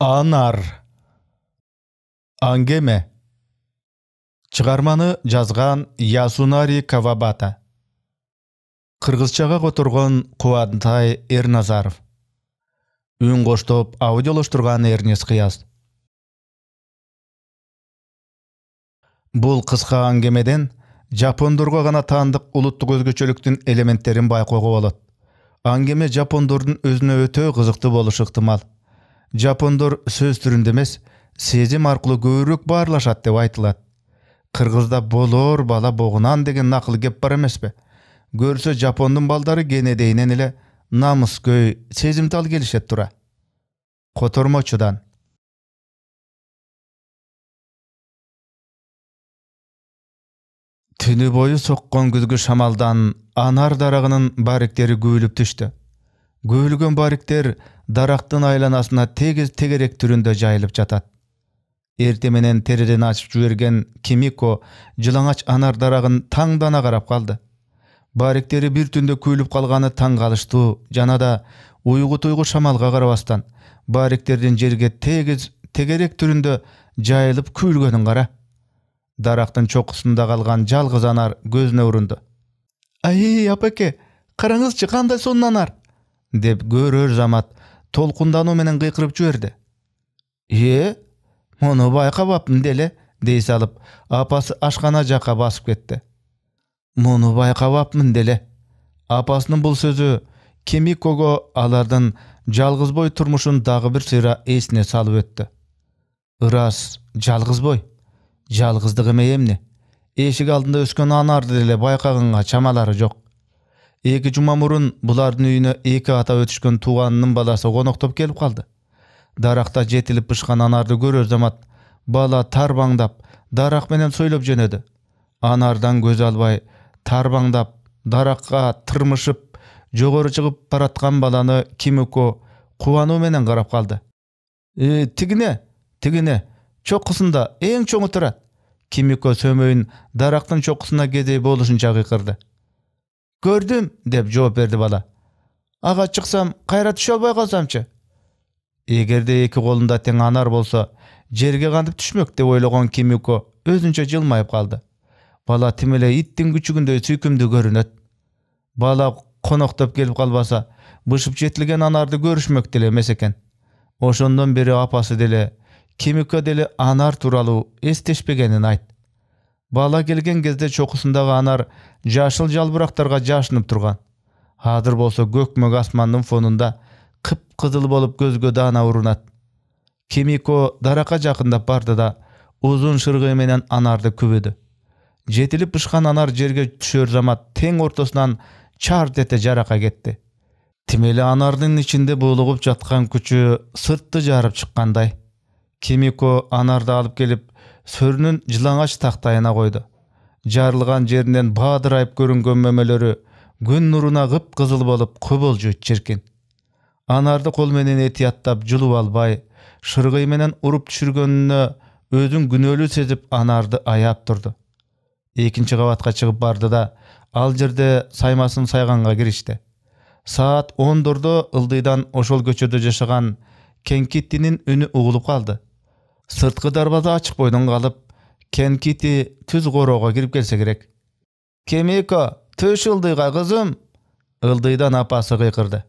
анар аңгеме чыгарманы жазган ясунари кавабата кыргызчага которгон кубантай эрназаров үн коштоп аудиолоштурган эрнис кыяз бул кыска аңгемеден жапондорго гана таандык улуттук өзгөчөлүктүн элементтерин байкоого болот аңгеме жапондордун өзүнө өтө кызыктуу болушу ыктымал жапондор сөз түрүндө эмес сезим аркылуу көбүрөөк баарлашат деп айтылат кыргызда болор бала богунан деген накыл кеп бар эмеспи көрсө жапондун балдары кенедейинен эле намыскөй сезимтал келишет туура котормочудан түнү бою соккон күзгү шамалдан анар дарагынын бариктери күүлүп түштү күүлгөн бариктер дарактын айланасына тегиз тегерек түрүндө жайылып жатат эртең менен терезени ачып жиберген кимико жылаңач анар дарагын таңдана карап калды бариктери бир түндө күүлүп калганы таң калыштуу жана да уйгу туйгу шамалга карабастан бариктердин жерге тегерек түрүндө жайылып күүлгөнүн кара дарактын чокусунда калган жалгыз анар көзүнө урунду аий апаке караңызчы кандай сонун анар деп көрөр жамат толкундануу менен кыйкырып жиберди э муну байкабаппын деле дей салып апасы ашкана жака басып кетти муну байкабаппын деле апасынын бул сөзү кемикого алардын жалгыз бой турмушун дагы бир сыйра эсине салып өттү ырас жалгыз бой жалгыздык эме эмне эшик алдында өскөн анарды деле байкаганга чамалары жок Екі жұма мурун бұлардың үйүнө екі ата өтішкен туғанының баласы коноктоп келіп қалды. Дарақта жетіліп бышкан анарды көрөр замат бала тарбаңдап дарақ менен сойлоп жөнеді. анардан көз албай тарбаңдап дараққа тырмышып жоғары чыгып паратқан баланы Кимико қуану менен қарап қалды. «Тігіне, тигине тигине чокусунда эң чоңу турат ким сөмейін сөмөйүн дарактын чокусуна кедей болушунча көрдім деп жооп берді бала ага шықсам кайра түшө албай қалсамшы Егерде екі қолында тең анар болса, жерге кантип түшмек деп ойлаған кимико өзүнчө жылмайып қалды. бала тим иттің иттин сүйкімді көрінеді бала коноктоп келіп қалбаса, бышып жетілген анарды көрішмек деле эмес экен ошондон бери апасы деле кимико деле анар тууралуу эстешпегенин айт бала келген кезде чокусундагы анар жашыл жалбырактарга жашынып турган азыр болсо көкмөк асмандын фонунда кыпкызыл болуп көзгө даана урунат кимико даракка жакындап барды да узун шыргый менен анарды күбөдү жетилип бышкан анар жерге түшөр замат тең ортосунан чарт эте жарака кетти тим эле анардын ичинде буулугуп жаткан күчү сыртты жарып чыккандай кимико анарды алып келип сөрінін жылаңач тақтайына қойды жарылған жерінен бадырайып көрінген мөмөлөрү күн нуруна қызыл болып кубулжуйт чиркин анарды қолменен менен этияттап жулуп албай шыргый ұрып уруп түшүргөнүнө күнөлі сезіп анарды аяп турду екінші қабатқа шығып барды да ал жерде саймасын сайганга киришти саат ондордо ылдыйдан ошол көчөдө жашаған кенкиттинин үні угулуп қалды сырткы дарбаза ачык бойдон калып кенкити түз короого кирип келсе керек кемико түш ылдыйга кызым ылдыйдан апасы кыйкырды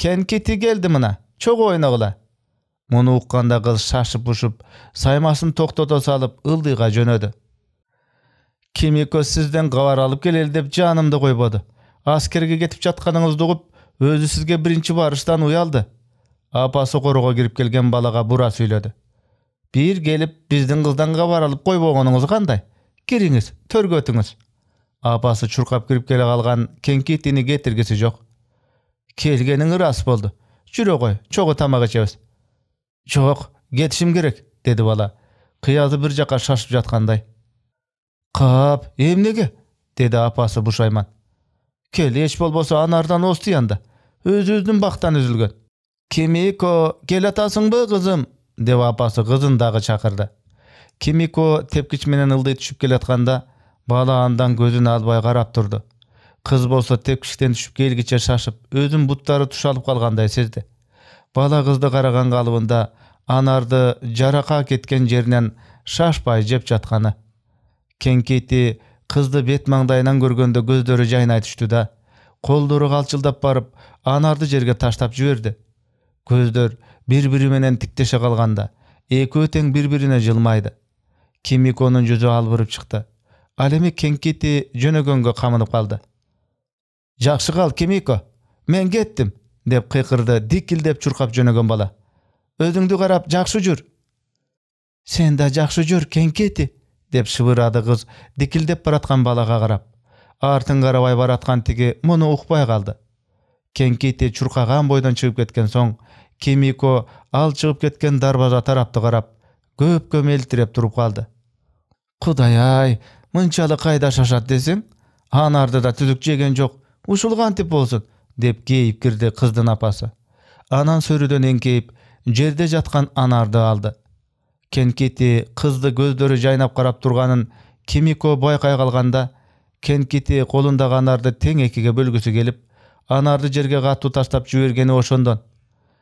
кенкити келди мына чогуу ойногула муну укканда кыз шашып бушуп саймасын токтото салып ылдыйга жөнөдү кимико сизден кабар алып келели деп жанымды койбоду аскерге кетип жатканыңызды угуп өзү сизге биринчи барыштан уялды апасы короого кирип келген балага бура сүйлөдү бир келип биздин кызданга баралып койбогонуңуз кандай кириңиз төргө өтүңүз апасы чуркап кирип келе калган кеңкийт тини кетиргиси жок келгениң ырас болду жүрө кой чогуу тамак ичебиз жок кетишим керек деди бала кыязы бир жака шашып жаткандай кап эмнеге деди апасы бушайман кел эч болбосо анардан оз Өз өзүбүздүн бактан үзүлгөн кемико келатасыңбы кызым деп апасы қызын дағы шақырды кимико тепкішменен менен түшіп түшүп жатқанда бала андан көзін албай қарап тұрды қыз болса тепкіштен түшіп келгиче шашып өзін бұттары тұшалып қалғандай сезді бала қызды қараған қалыбында анарды жарақа кеткен жерінен шашпай жеп жатқаны кеңкейти қызды бет маңдайынан көргенде көздері жайнай түштү да колдору қалшылдап барып анарды жерге таштап жиберди көздөр бири бири менен тиктеше калганда экөө тең бири бирине жылмайды кимиконун жүзү албырып чыкты ал эми кеңкити жөнөгөнгө камынып калды жакшы кал кимико мен кеттим деп кыйкырды дикилдеп чуркап жөнөгөн бала өзүңдү карап жакшы жүр сен да жакшы жүр кеңкети деп шыбырады кыз дикилдеп бараткан балага карап артын карабай бараткан тиги муну укпай калды кеңкейте чуркаган бойдан чыгып кеткен соң кимико ал чыгып кеткен дарбаза тарапты карап көпкө мелтиреп туруп калды кудай ай мынчалык кайда шашат десең анарды да түзүк жеген жок ушул кантип болсун деп кейип кирди кыздын апасы анан сөрүдөн эңкейип жерде жаткан анарды алды кенкити кызды көздөрү жайнап карап турганын кимико байкай калганда кенкити колундагы анарды тең экиге бөлгүсү келип анарды жерге катуу таштап жибергени ошондон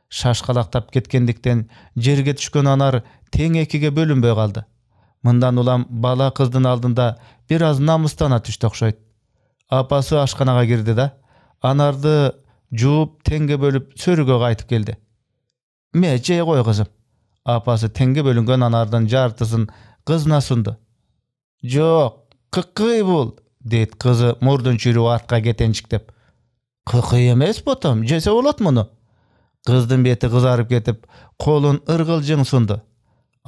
шашкалактап кеткендиктен жерге түшкөн анар тең экиге бөлүнбөй калды мындан улам бала кыздын алдында бир аз намыстана түштү окшойт апасы ашканага кирди да анарды жууп теңге бөлүп сөрүгө кайтып келди ме жей кой кызым апасы теңге бөлүнгөн анардын жартысын кызына сунду жок кыккый бул дейт кызы мурдун чүйрүгү артка кетенчиктеп Құқы емес бұтым жесе болады мұны қыздың беті қызарып кетіп қолын ырғылжың сұнды.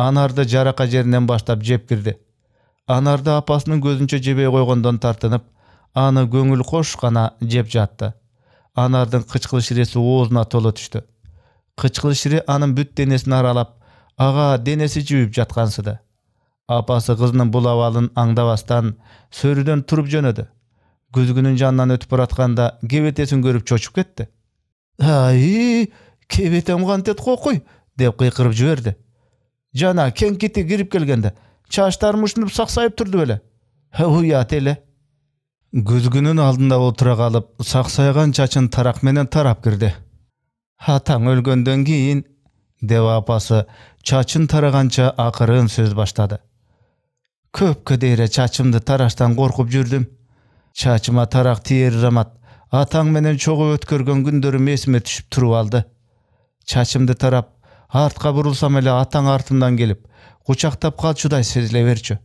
анарды жарақа жерінен баштап жеп кірді анарды апасының көзінше жебей қойғандан тартынып аны көңіл қош қана жеп жатты анардың қычқыл шіресі уызына толы түшті. қычқыл шіре аның бүт денесін аралап аға денесі жүйіп жатқансыды апасы қызының бұл авалын аңдабастан сөріден тұрып жөнеді көзгүнүн жанынан өтүп баратканда кебетесин көрүп чочуп кетти ай кебетем кантет кокуй деп кыйкырып жиберди жана кеңкити кирип келгенде чачтарым мушунуп саксайып турду беле уят эле күзгүнүн алдында отура калып саксайган чачын тарак менен тарап кирди атаң өлгөндөн кийин деп апасы чачын тараганча акырын сөз баштады көп дейре чачымды тараштан коркуп жүрдүм чачыма тарак тиер замат атаң менен чогуу өткөргөн күндөрүм эсиме түшүп туруп алды чачымды тарап артка бурулсам эле атаң артымдан келип кучактап калчудай сезиле берчү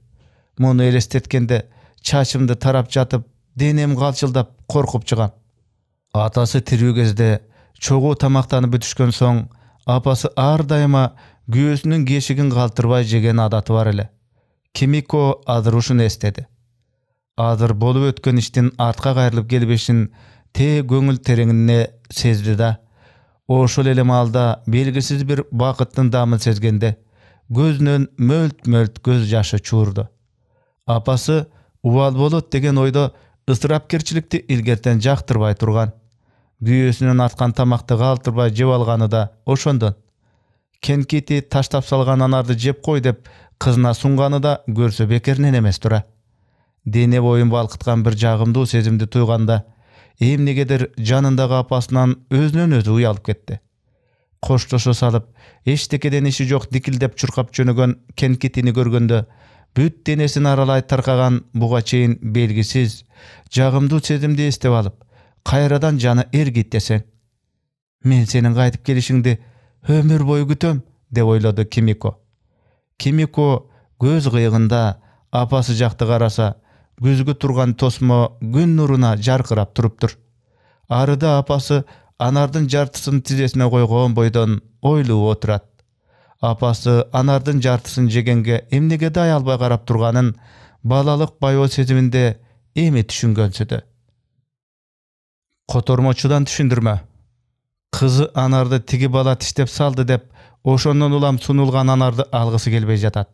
муну элестеткенде чачымды тарап жатып денем калчылдап коркуп чыгам атасы тирүү кезде чогуу тамактанып бүтүшкөн соң апасы ар дайыма күйөөсүнүн кешигин калтырбай жеген адаты бар эле кимико азыр ушуну эстеди азыр болып өткен иштин артка кайрылып келбешин те көңүл тереңине сезди да ошол эле маалда белгисиз бир бакыттын даамын сезгенде көзүнөн мөлт мөлт көз жашы чуурду апасы убал болот деген ойдо ысырапкерчиликти илгертен жактырбай турган күйөөсүнөн аткан тамакты калтырбай жеп алганы да ошондон кенкити таштап салган анарды жеп кой деп кызына сунганы да көрсө бекеринен эмес тура дене боюн балкыткан бир жагымдуу сезимди туйганда эмнегедир жанындагы апасынан өзүнөн өзү уялып кетти коштошо салып эчтекеден иши жок дикилдеп чуркап жөнөгөн кенкитини көргөндө бүт денесин аралай таркаган буга чейин белгисиз жагымдуу сезимди эстеп алып кайрадан жаны эргийт десең мен сенин кайтып келишиңди өмүр бою күтөм деп ойлоду кимико кимико көз кыйыгында апасы жакты караса көзге тұрған тосмо күн нұрына жарқырап тұрып тұр арыда апасы анардың жартысын тізесіне қойған бойдан ойлы отырады апасы анардың жартысын жегенге эмнеге дай албай қарап тұрғанын балалық байо сезімінде эми түшүнгөнсүдө котормочудан түшүндүрмө Қызы анарды тиги бала тиштеп салды деп ошондон улам сунулган анарды алгысы келбей жатат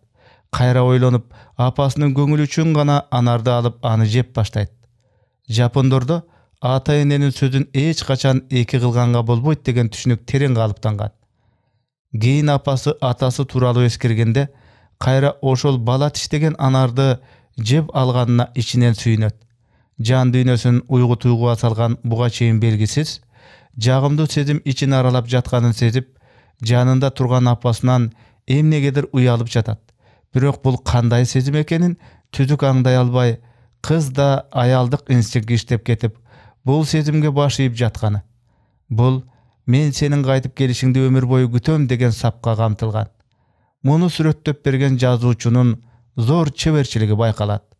кайра ойлонуп апасынын көңүлү үчүн гана анарды алып аны жеп баштайт жапондордо ата эненин сөзүн эч качан эки кылганга болбойт деген түшүнүк терең калыптанган кийин апасы атасы тууралуу эскергенде кайра ошол бала тиштеген анарды жеп алганына ичинен сүйүнөт жан дүйнөсүн уйгу туйгуга салган буга чейин белгисиз жагымдуу сезим ичин аралап жатканын сезип жанында турган апасынан эмнегедир уялып жатат бирок бул кандай сезим экенин түзүк аңдай албай кыз да аялдык инстинкт иштеп кетип бул сезимге баш ийип жатканы бул мен сенин кайтып келишиңди өмүр бою күтөм деген сапка камтылган муну сүрөттөп берген жазуучунун зор чеберчилиги байкалат